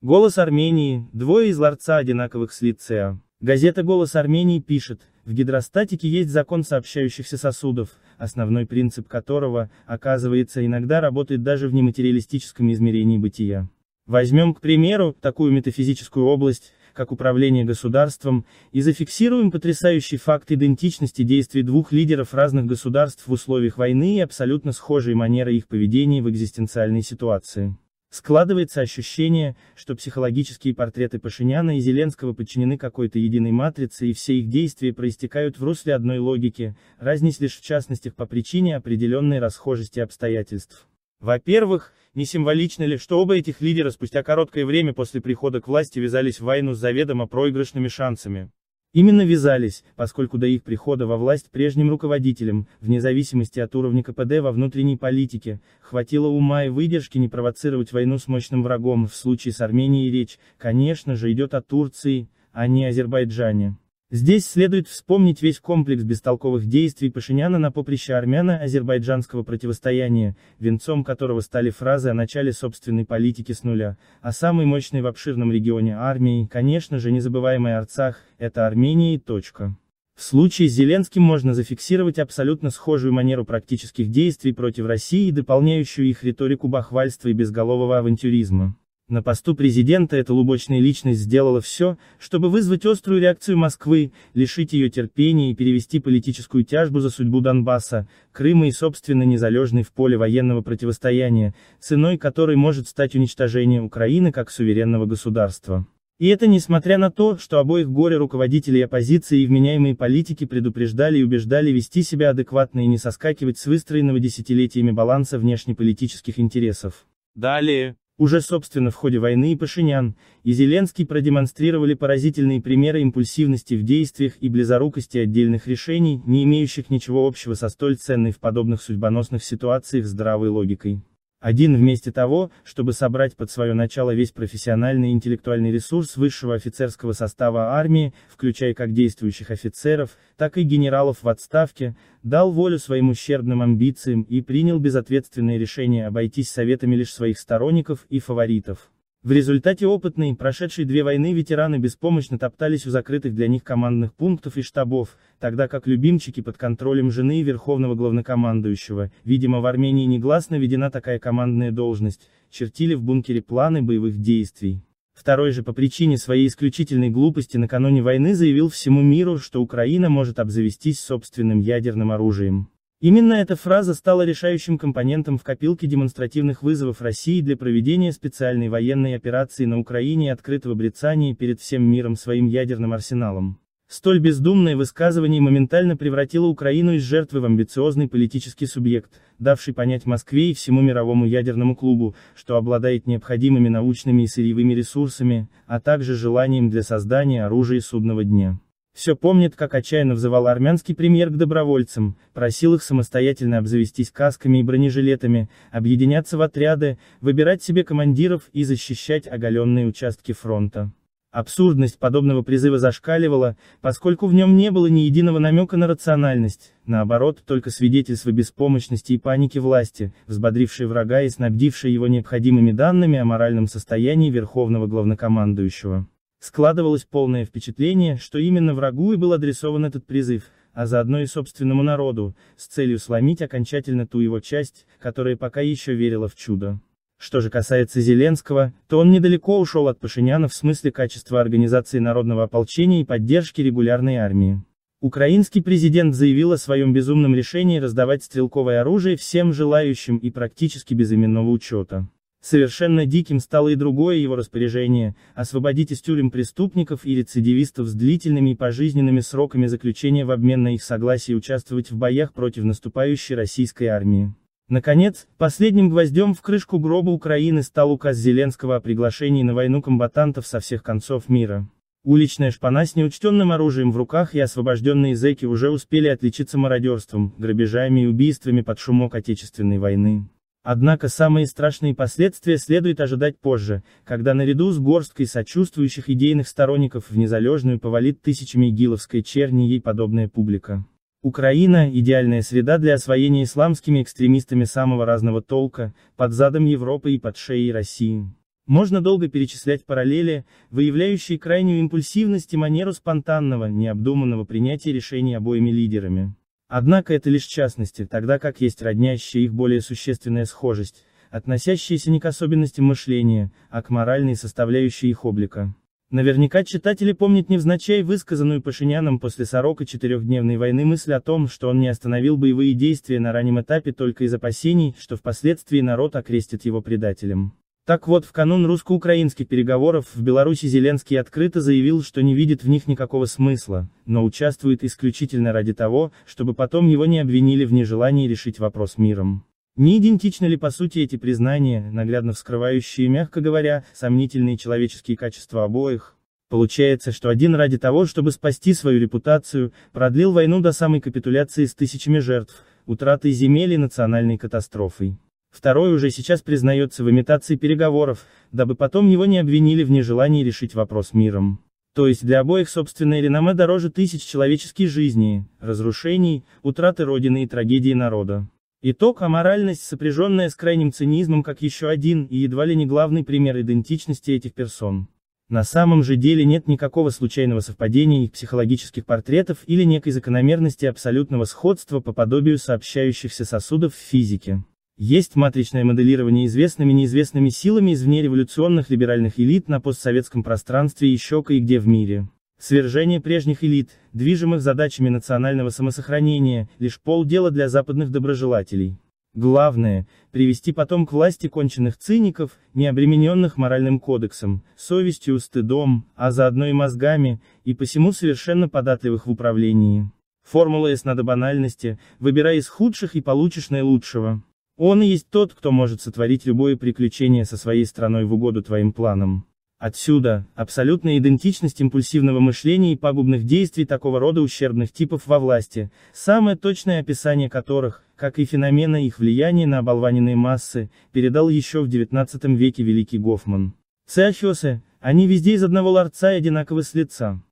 Голос Армении, двое из ларца одинаковых с лицея. Газета «Голос Армении» пишет, в гидростатике есть закон сообщающихся сосудов, основной принцип которого, оказывается, иногда работает даже в нематериалистическом измерении бытия. Возьмем, к примеру, такую метафизическую область, как управление государством, и зафиксируем потрясающий факт идентичности действий двух лидеров разных государств в условиях войны и абсолютно схожей манеры их поведения в экзистенциальной ситуации. Складывается ощущение, что психологические портреты Пашиняна и Зеленского подчинены какой-то единой матрице и все их действия проистекают в русле одной логики, разниц лишь в частностях по причине определенной расхожести обстоятельств. Во-первых, не символично ли, что оба этих лидера спустя короткое время после прихода к власти ввязались в войну с заведомо проигрышными шансами? Именно вязались, поскольку до их прихода во власть прежним руководителям, вне зависимости от уровня КПД во внутренней политике, хватило ума и выдержки не провоцировать войну с мощным врагом, в случае с Арменией речь, конечно же, идет о Турции, а не Азербайджане. Здесь следует вспомнить весь комплекс бестолковых действий Пашиняна на поприще армяно-азербайджанского противостояния, венцом которого стали фразы о начале собственной политики с нуля, а самой мощной в обширном регионе армии, конечно же незабываемый Арцах, это Армения и точка. В случае с Зеленским можно зафиксировать абсолютно схожую манеру практических действий против России и дополняющую их риторику бахвальства и безголового авантюризма. На посту президента эта лубочная личность сделала все, чтобы вызвать острую реакцию Москвы, лишить ее терпения и перевести политическую тяжбу за судьбу Донбасса, Крыма и собственно незалежной в поле военного противостояния, ценой которой может стать уничтожение Украины как суверенного государства. И это несмотря на то, что обоих горе-руководителей оппозиции и вменяемые политики предупреждали и убеждали вести себя адекватно и не соскакивать с выстроенного десятилетиями баланса внешнеполитических интересов. Далее, уже собственно в ходе войны и Пашинян, и Зеленский продемонстрировали поразительные примеры импульсивности в действиях и близорукости отдельных решений, не имеющих ничего общего со столь ценной в подобных судьбоносных ситуациях здравой логикой. Один вместе того, чтобы собрать под свое начало весь профессиональный и интеллектуальный ресурс высшего офицерского состава армии, включая как действующих офицеров, так и генералов в отставке, дал волю своим ущербным амбициям и принял безответственные решения обойтись советами лишь своих сторонников и фаворитов. В результате опытные, прошедшие две войны ветераны беспомощно топтались у закрытых для них командных пунктов и штабов, тогда как любимчики под контролем жены и верховного главнокомандующего, видимо в Армении негласно введена такая командная должность, чертили в бункере планы боевых действий. Второй же по причине своей исключительной глупости накануне войны заявил всему миру, что Украина может обзавестись собственным ядерным оружием. Именно эта фраза стала решающим компонентом в копилке демонстративных вызовов России для проведения специальной военной операции на Украине и открытого брецания перед всем миром своим ядерным арсеналом. Столь бездумное высказывание моментально превратило Украину из жертвы в амбициозный политический субъект, давший понять Москве и всему мировому ядерному клубу, что обладает необходимыми научными и сырьевыми ресурсами, а также желанием для создания оружия судного дня. Все помнят, как отчаянно взывал армянский премьер к добровольцам, просил их самостоятельно обзавестись касками и бронежилетами, объединяться в отряды, выбирать себе командиров и защищать оголенные участки фронта. Абсурдность подобного призыва зашкаливала, поскольку в нем не было ни единого намека на рациональность, наоборот, только свидетельство беспомощности и паники власти, взбодрившей врага и снабдившей его необходимыми данными о моральном состоянии верховного главнокомандующего. Складывалось полное впечатление, что именно врагу и был адресован этот призыв, а заодно и собственному народу, с целью сломить окончательно ту его часть, которая пока еще верила в чудо. Что же касается Зеленского, то он недалеко ушел от Пашиняна в смысле качества организации народного ополчения и поддержки регулярной армии. Украинский президент заявил о своем безумном решении раздавать стрелковое оружие всем желающим и практически без именного учета. Совершенно диким стало и другое его распоряжение – освободить из тюрем преступников и рецидивистов с длительными и пожизненными сроками заключения в обмен на их согласие участвовать в боях против наступающей российской армии. Наконец, последним гвоздем в крышку гроба Украины стал указ Зеленского о приглашении на войну комбатантов со всех концов мира. Уличная шпана с неучтенным оружием в руках и освобожденные зэки уже успели отличиться мародерством, грабежами и убийствами под шумок Отечественной войны. Однако самые страшные последствия следует ожидать позже, когда наряду с горсткой сочувствующих идейных сторонников в незалежную повалит тысячами игиловской черни ей подобная публика. Украина – идеальная среда для освоения исламскими экстремистами самого разного толка, под задом Европы и под шеей России. Можно долго перечислять параллели, выявляющие крайнюю импульсивность и манеру спонтанного, необдуманного принятия решений обоими лидерами. Однако это лишь частности, тогда как есть роднящая их более существенная схожесть, относящаяся не к особенностям мышления, а к моральной составляющей их облика. Наверняка читатели помнят невзначай высказанную Пашиняном после сорока четырехдневной войны мысль о том, что он не остановил боевые действия на раннем этапе только из опасений, что впоследствии народ окрестит его предателем. Так вот, в канун русско-украинских переговоров в Беларуси Зеленский открыто заявил, что не видит в них никакого смысла, но участвует исключительно ради того, чтобы потом его не обвинили в нежелании решить вопрос миром. Не идентичны ли по сути эти признания, наглядно вскрывающие, мягко говоря, сомнительные человеческие качества обоих? Получается, что один ради того, чтобы спасти свою репутацию, продлил войну до самой капитуляции с тысячами жертв, утратой земель и национальной катастрофой. Второй уже сейчас признается в имитации переговоров, дабы потом его не обвинили в нежелании решить вопрос миром. То есть для обоих собственное реноме дороже тысяч человеческих жизней, разрушений, утраты Родины и трагедии народа. Итог – аморальность, сопряженная с крайним цинизмом как еще один и едва ли не главный пример идентичности этих персон. На самом же деле нет никакого случайного совпадения их психологических портретов или некой закономерности абсолютного сходства по подобию сообщающихся сосудов в физике. Есть матричное моделирование известными неизвестными силами из революционных либеральных элит на постсоветском пространстве еще кое-где в мире. Свержение прежних элит, движимых задачами национального самосохранения, лишь полдела для западных доброжелателей. Главное, привести потом к власти конченных циников, не обремененных моральным кодексом, совестью, стыдом, а заодно и мозгами, и посему совершенно податливых в управлении. Формула ясна до банальности, выбирай из худших и получишь наилучшего. Он и есть тот, кто может сотворить любое приключение со своей страной в угоду твоим планам. Отсюда, абсолютная идентичность импульсивного мышления и пагубных действий такого рода ущербных типов во власти, самое точное описание которых, как и феномена их влияния на оболваненные массы, передал еще в XIX веке великий Гофман. Циахиосы, они везде из одного ларца и одинаковы с лица.